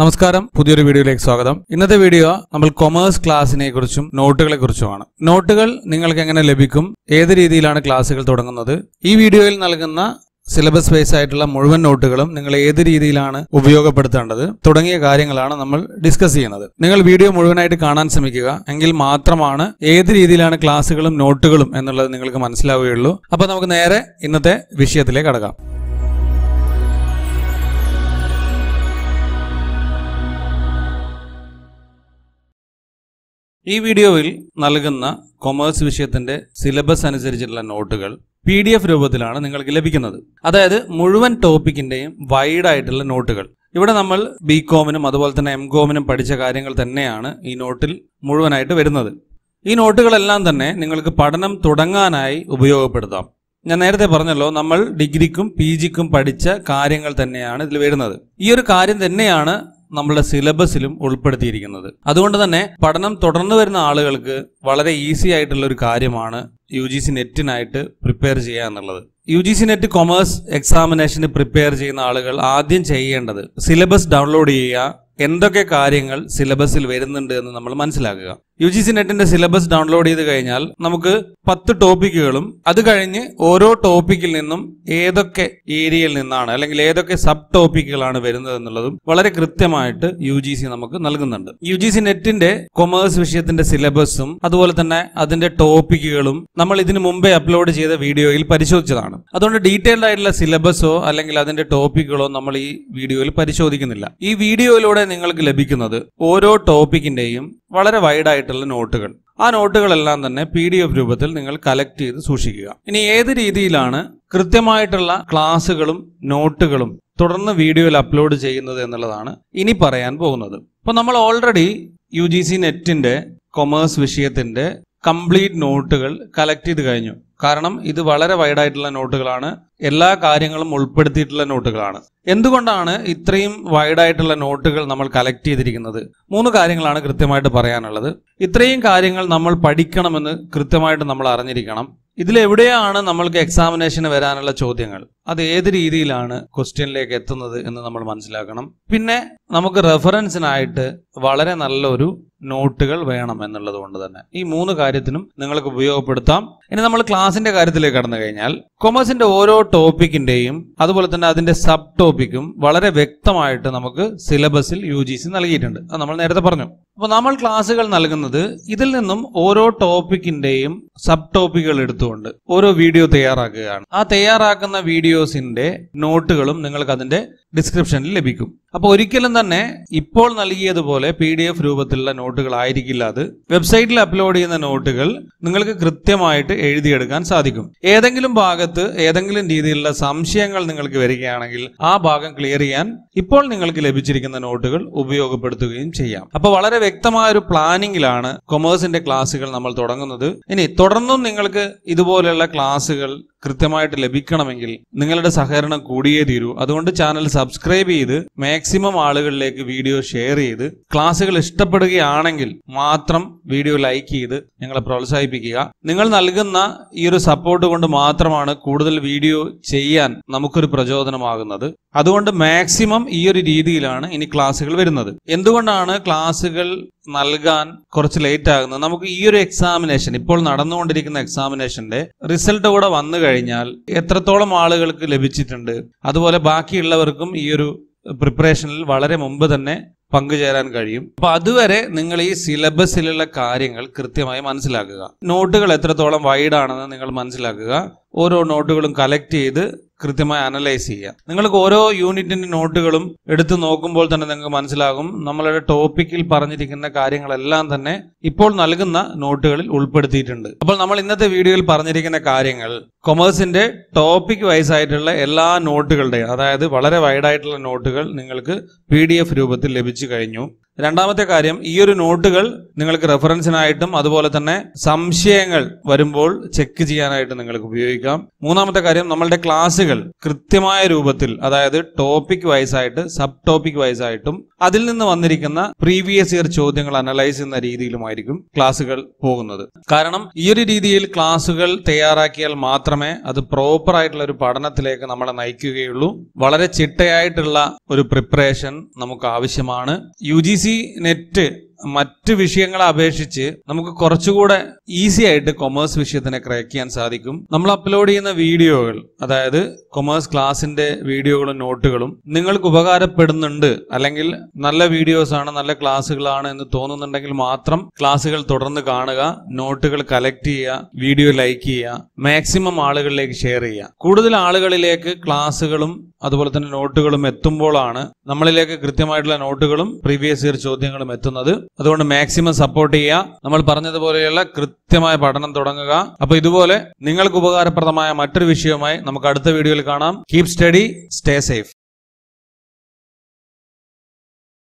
നമസ്കാരം പുതിയൊരു വീഡിയോയിലേക്ക് സ്വാഗതം ഇന്നത്തെ വീഡിയോ നമ്മൾ കൊമേഴ്സ് ക്ലാസ്സിനെ കുറിച്ചും നോട്ടുകളെ കുറിച്ചുമാണ് നോട്ടുകൾ നിങ്ങൾക്ക് എങ്ങനെ ലഭിക്കും ഏത് രീതിയിലാണ് ക്ലാസ്സുകൾ തുടങ്ങുന്നത് ഈ വീഡിയോയിൽ നൽകുന്ന സിലബസ് ബേസ് ആയിട്ടുള്ള മുഴുവൻ നോട്ടുകളും നിങ്ങൾ ഏത് രീതിയിലാണ് ഉപയോഗപ്പെടുത്തേണ്ടത് തുടങ്ങിയ കാര്യങ്ങളാണ് നമ്മൾ ഡിസ്കസ് ചെയ്യുന്നത് നിങ്ങൾ വീഡിയോ മുഴുവനായിട്ട് കാണാൻ ശ്രമിക്കുക എങ്കിൽ മാത്രമാണ് ഏത് രീതിയിലാണ് ക്ലാസ്സുകളും നോട്ടുകളും എന്നുള്ളത് നിങ്ങൾക്ക് മനസ്സിലാവുകയുള്ളൂ അപ്പോൾ നമുക്ക് നേരെ ഇന്നത്തെ വിഷയത്തിലേക്ക് കടക്കാം ഈ വീഡിയോയിൽ നൽകുന്ന കൊമേഴ്സ് വിഷയത്തിന്റെ സിലബസ് അനുസരിച്ചിട്ടുള്ള നോട്ടുകൾ പി ഡി എഫ് രൂപത്തിലാണ് നിങ്ങൾക്ക് ലഭിക്കുന്നത് അതായത് മുഴുവൻ ടോപ്പിക്കിന്റെയും വൈഡായിട്ടുള്ള നോട്ടുകൾ ഇവിടെ നമ്മൾ ബി കോമിനും അതുപോലെ തന്നെ എം കോമിനും പഠിച്ച കാര്യങ്ങൾ തന്നെയാണ് ഈ നോട്ടിൽ മുഴുവനായിട്ട് വരുന്നത് ഈ നോട്ടുകളെല്ലാം തന്നെ നിങ്ങൾക്ക് പഠനം തുടങ്ങാനായി ഉപയോഗപ്പെടുത്താം ഞാൻ നേരത്തെ പറഞ്ഞല്ലോ നമ്മൾ ഡിഗ്രിക്കും പി ജിക്കും പഠിച്ച കാര്യങ്ങൾ തന്നെയാണ് ഇതിൽ വരുന്നത് ഈ ഒരു കാര്യം തന്നെയാണ് നമ്മുടെ സിലബസിലും ഉൾപ്പെടുത്തിയിരിക്കുന്നത് അതുകൊണ്ട് തന്നെ പഠനം തുടർന്ന് വരുന്ന ആളുകൾക്ക് വളരെ ഈസി ആയിട്ടുള്ള ഒരു കാര്യമാണ് യു ജി സി നെറ്റിനായിട്ട് പ്രിപ്പയർ ചെയ്യുക എന്നുള്ളത് U G C net commerce എക്സാമിനേഷന് പ്രിപ്പയർ ചെയ്യുന്ന ആളുകൾ ആദ്യം ചെയ്യേണ്ടത് സിലബസ് ഡൗൺലോഡ് ചെയ്യുക എന്തൊക്കെ കാര്യങ്ങൾ സിലബസിൽ വരുന്നുണ്ട് എന്ന് നമ്മൾ മനസ്സിലാക്കുക യു ജി സി നെറ്റിന്റെ സിലബസ് ഡൗൺലോഡ് ചെയ്ത് കഴിഞ്ഞാൽ നമുക്ക് പത്ത് ടോപ്പിക്കുകളും അത് കഴിഞ്ഞ് ഓരോ ടോപ്പിക്കിൽ നിന്നും ഏതൊക്കെ ഏരിയയിൽ നിന്നാണ് അല്ലെങ്കിൽ ഏതൊക്കെ സബ് ടോപ്പിക്കുകളാണ് വരുന്നത് എന്നുള്ളതും വളരെ കൃത്യമായിട്ട് യു ജി സി നമുക്ക് നൽകുന്നുണ്ട് യു ജി സി നെറ്റിന്റെ കൊമേഴ്സ് വിഷയത്തിന്റെ സിലബസും അതുപോലെ തന്നെ അതിന്റെ ടോപ്പിക്കുകളും നമ്മൾ ഇതിനു മുമ്പേ അപ്ലോഡ് ചെയ്ത വീഡിയോയിൽ പരിശോധിച്ചതാണ് അതുകൊണ്ട് ഡീറ്റെയിൽഡ് ആയിട്ടുള്ള സിലബസോ അല്ലെങ്കിൽ അതിന്റെ ടോപ്പിക്കുകളോ നമ്മൾ ഈ വീഡിയോയിൽ പരിശോധിക്കുന്നില്ല ഈ വീഡിയോയിലൂടെ നിങ്ങൾക്ക് ലഭിക്കുന്നത് ഓരോ ടോപ്പിക്കിന്റെയും വളരെ വൈഡായിട്ടുള്ള നോട്ടുകൾ ആ നോട്ടുകളെല്ലാം തന്നെ പി ഡി എഫ് രൂപത്തിൽ നിങ്ങൾ കലക്ട് ചെയ്ത് സൂക്ഷിക്കുക ഇനി ഏത് രീതിയിലാണ് കൃത്യമായിട്ടുള്ള ക്ലാസ്സുകളും നോട്ടുകളും തുടർന്ന് വീഡിയോയിൽ അപ്ലോഡ് ചെയ്യുന്നത് എന്നുള്ളതാണ് ഇനി പറയാൻ പോകുന്നത് അപ്പോൾ നമ്മൾ already U G C commerce വിഷയത്തിന്റെ കംപ്ലീറ്റ് നോട്ടുകൾ കളക്ട് ചെയ്ത് കഴിഞ്ഞു കാരണം ഇത് വളരെ വൈഡായിട്ടുള്ള നോട്ടുകളാണ് എല്ലാ കാര്യങ്ങളും ഉൾപ്പെടുത്തിയിട്ടുള്ള നോട്ടുകളാണ് എന്തുകൊണ്ടാണ് ഇത്രയും വൈഡായിട്ടുള്ള നോട്ടുകൾ നമ്മൾ കളക്ട് ചെയ്തിരിക്കുന്നത് മൂന്ന് കാര്യങ്ങളാണ് കൃത്യമായിട്ട് പറയാനുള്ളത് ഇത്രയും കാര്യങ്ങൾ നമ്മൾ പഠിക്കണമെന്ന് കൃത്യമായിട്ട് നമ്മൾ അറിഞ്ഞിരിക്കണം ഇതിലെവിടെയാണ് നമ്മൾക്ക് എക്സാമിനേഷന് വരാനുള്ള ചോദ്യങ്ങൾ അത് ഏത് രീതിയിലാണ് ക്വസ്റ്റ്യനിലേക്ക് എത്തുന്നത് എന്ന് നമ്മൾ മനസ്സിലാക്കണം പിന്നെ നമുക്ക് റെഫറൻസിനായിട്ട് വളരെ നല്ലൊരു നോട്ടുകൾ വേണം എന്നുള്ളത് കൊണ്ട് തന്നെ ഈ മൂന്ന് കാര്യത്തിനും നിങ്ങൾക്ക് ഉപയോഗപ്പെടുത്താം ഇനി നമ്മൾ ക്ലാസിന്റെ കാര്യത്തിലേക്ക് കടന്നു കഴിഞ്ഞാൽ കൊമേഴ്സിന്റെ ഓരോ ടോപ്പിക്കിന്റെയും അതുപോലെ തന്നെ അതിന്റെ സബ് ടോപ്പിക്കും വളരെ വ്യക്തമായിട്ട് നമുക്ക് സിലബസിൽ യു ജി സി നൽകിയിട്ടുണ്ട് അത് നമ്മൾ നേരത്തെ പറഞ്ഞു അപ്പോൾ നമ്മൾ ക്ലാസ്സുകൾ നൽകുന്നത് ഇതിൽ നിന്നും ഓരോ ടോപ്പിക്കിന്റെയും സബ് ടോപ്പിക്കുകൾ എടുത്തുകൊണ്ട് ഓരോ വീഡിയോ തയ്യാറാക്കുകയാണ് ആ തയ്യാറാക്കുന്ന വീഡിയോസിന്റെ നോട്ടുകളും നിങ്ങൾക്ക് അതിന്റെ ഡിസ്ക്രിപ്ഷനിൽ ലഭിക്കും അപ്പോൾ ഒരിക്കലും തന്നെ ഇപ്പോൾ നൽകിയതുപോലെ പി ഡി എഫ് രൂപത്തിലുള്ള നോട്ട് നോട്ടുകളായിരിക്കില്ല അത് വെബ്സൈറ്റിൽ അപ്ലോഡ് ചെയ്യുന്ന നോട്ടുകൾ നിങ്ങൾക്ക് കൃത്യമായിട്ട് എഴുതിയെടുക്കാൻ സാധിക്കും ഏതെങ്കിലും ഭാഗത്ത് ഏതെങ്കിലും രീതിയിലുള്ള സംശയങ്ങൾ നിങ്ങൾക്ക് വരികയാണെങ്കിൽ ആ ഭാഗം ക്ലിയർ ചെയ്യാൻ ഇപ്പോൾ നിങ്ങൾക്ക് ലഭിച്ചിരിക്കുന്ന നോട്ടുകൾ ഉപയോഗപ്പെടുത്തുകയും ചെയ്യാം അപ്പോൾ വളരെ വ്യക്തമായ ഒരു പ്ലാനിങ്ങിലാണ് കൊമേഴ്സിന്റെ ക്ലാസ്സുകൾ നമ്മൾ തുടങ്ങുന്നത് ഇനി തുടർന്നും നിങ്ങൾക്ക് ഇതുപോലെയുള്ള ക്ലാസ്സുകൾ കൃത്യമായിട്ട് ലഭിക്കണമെങ്കിൽ നിങ്ങളുടെ സഹകരണം കൂടിയേ തീരൂ അതുകൊണ്ട് ചാനൽ സബ്സ്ക്രൈബ് ചെയ്ത് മാക്സിമം ആളുകളിലേക്ക് വീഡിയോ ഷെയർ ചെയ്ത് ക്ലാസ്സുകൾ ഇഷ്ടപ്പെടുകയാണ് ആണെങ്കിൽ മാത്രം വീഡിയോ ലൈക്ക് ചെയ്ത് ഞങ്ങളെ പ്രോത്സാഹിപ്പിക്കുക നിങ്ങൾ നൽകുന്ന ഈ ഒരു സപ്പോർട്ട് കൊണ്ട് മാത്രമാണ് കൂടുതൽ വീഡിയോ ചെയ്യാൻ നമുക്കൊരു പ്രചോദനമാകുന്നത് അതുകൊണ്ട് മാക്സിമം ഈ ഒരു രീതിയിലാണ് ഇനി ക്ലാസ്സുകൾ വരുന്നത് എന്തുകൊണ്ടാണ് ക്ലാസ്സുകൾ നൽകാൻ കുറച്ച് ലേറ്റ് ആകുന്നത് നമുക്ക് ഈ ഒരു എക്സാമിനേഷൻ ഇപ്പോൾ നടന്നുകൊണ്ടിരിക്കുന്ന എക്സാമിനേഷന്റെ റിസൾട്ട് കൂടെ വന്നു കഴിഞ്ഞാൽ എത്രത്തോളം ആളുകൾക്ക് ലഭിച്ചിട്ടുണ്ട് അതുപോലെ ബാക്കിയുള്ളവർക്കും ഈ ഒരു പ്രിപ്പറേഷനിൽ വളരെ മുമ്പ് തന്നെ പങ്കുചേരാൻ കഴിയും അപ്പൊ അതുവരെ നിങ്ങൾ ഈ സിലബസിലുള്ള കാര്യങ്ങൾ കൃത്യമായി മനസ്സിലാക്കുക നോട്ടുകൾ എത്രത്തോളം വൈഡാണെന്ന് നിങ്ങൾ മനസ്സിലാക്കുക ഓരോ നോട്ടുകളും കളക്ട് ചെയ്ത് കൃത്യമായി അനലൈസ് ചെയ്യാം നിങ്ങൾക്ക് ഓരോ യൂണിറ്റിന്റെ നോട്ടുകളും എടുത്തു നോക്കുമ്പോൾ തന്നെ നിങ്ങൾക്ക് മനസ്സിലാകും നമ്മളുടെ ടോപ്പിക്കിൽ പറഞ്ഞിരിക്കുന്ന കാര്യങ്ങളെല്ലാം തന്നെ ഇപ്പോൾ നൽകുന്ന നോട്ടുകളിൽ ഉൾപ്പെടുത്തിയിട്ടുണ്ട് അപ്പോൾ നമ്മൾ ഇന്നത്തെ വീഡിയോയിൽ പറഞ്ഞിരിക്കുന്ന കാര്യങ്ങൾ കൊമേഴ്സിന്റെ ടോപ്പിക് വൈസ് ആയിട്ടുള്ള എല്ലാ നോട്ടുകളുടെയും അതായത് വളരെ വൈഡായിട്ടുള്ള നോട്ടുകൾ നിങ്ങൾക്ക് പി രൂപത്തിൽ ലഭിച്ചു കഴിഞ്ഞു രണ്ടാമത്തെ കാര്യം ഈ ഒരു നോട്ടുകൾ നിങ്ങൾക്ക് റെഫറൻസിനായിട്ടും അതുപോലെ തന്നെ സംശയങ്ങൾ വരുമ്പോൾ ചെക്ക് ചെയ്യാനായിട്ട് നിങ്ങൾക്ക് ഉപയോഗിക്കാം മൂന്നാമത്തെ കാര്യം നമ്മളുടെ ക്ലാസ്സുകൾ കൃത്യമായ രൂപത്തിൽ അതായത് ടോപ്പിക് വൈസ് ആയിട്ട് സബ് ടോപ്പിക് വൈസ് ആയിട്ടും അതിൽ നിന്ന് വന്നിരിക്കുന്ന പ്രീവിയസ് ഇയർ ചോദ്യങ്ങൾ അനലൈസ് ചെയ്യുന്ന രീതിയിലുമായിരിക്കും ക്ലാസ്സുകൾ പോകുന്നത് കാരണം ഈ ഒരു രീതിയിൽ ക്ലാസ്സുകൾ തയ്യാറാക്കിയാൽ മാത്രമേ അത് പ്രോപ്പർ ആയിട്ടുള്ള ഒരു പഠനത്തിലേക്ക് നമ്മളെ നയിക്കുകയുള്ളൂ വളരെ ചിട്ടയായിട്ടുള്ള ഒരു പ്രിപ്പറേഷൻ നമുക്ക് ആവശ്യമാണ് യു ജി സി നെറ്റ് മറ്റ് വിഷയങ്ങളെ അപേക്ഷിച്ച് നമുക്ക് കുറച്ചുകൂടെ ഈസി ആയിട്ട് കൊമേഴ്സ് വിഷയത്തിനെ ക്രാക്ക് ചെയ്യാൻ സാധിക്കും നമ്മൾ അപ്ലോഡ് ചെയ്യുന്ന വീഡിയോകൾ അതായത് കൊമേഴ്സ് ക്ലാസിന്റെ വീഡിയോകളും നോട്ടുകളും നിങ്ങൾക്ക് ഉപകാരപ്പെടുന്നുണ്ട് അല്ലെങ്കിൽ നല്ല വീഡിയോസ് ആണ് നല്ല ക്ലാസ്സുകളാണ് എന്ന് തോന്നുന്നുണ്ടെങ്കിൽ മാത്രം ക്ലാസ്സുകൾ തുടർന്ന് കാണുക നോട്ടുകൾ കലക്ട് ചെയ്യുക വീഡിയോ ലൈക്ക് ചെയ്യുക മാക്സിമം ആളുകളിലേക്ക് ഷെയർ ചെയ്യുക കൂടുതൽ ആളുകളിലേക്ക് ക്ലാസ്സുകളും അതുപോലെ തന്നെ നോട്ടുകളും എത്തുമ്പോഴാണ് നമ്മളിലേക്ക് കൃത്യമായിട്ടുള്ള നോട്ടുകളും പ്രീവിയസ് ഇയർ ചോദ്യങ്ങളും എത്തുന്നത് അതുകൊണ്ട് മാക്സിമം സപ്പോർട്ട് ചെയ്യുക നമ്മൾ പറഞ്ഞതുപോലെയുള്ള കൃത്യമായ പഠനം തുടങ്ങുക അപ്പൊ ഇതുപോലെ നിങ്ങൾക്ക് ഉപകാരപ്രദമായ മറ്റൊരു വിഷയവുമായി നമുക്ക് അടുത്ത വീഡിയോയിൽ കാണാം കീപ് സ്റ്റഡി സ്റ്റേ സേഫ്